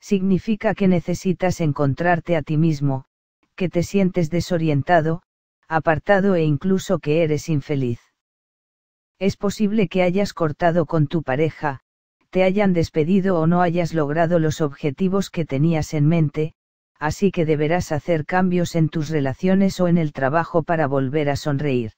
significa que necesitas encontrarte a ti mismo, que te sientes desorientado, apartado e incluso que eres infeliz. Es posible que hayas cortado con tu pareja, te hayan despedido o no hayas logrado los objetivos que tenías en mente, así que deberás hacer cambios en tus relaciones o en el trabajo para volver a sonreír.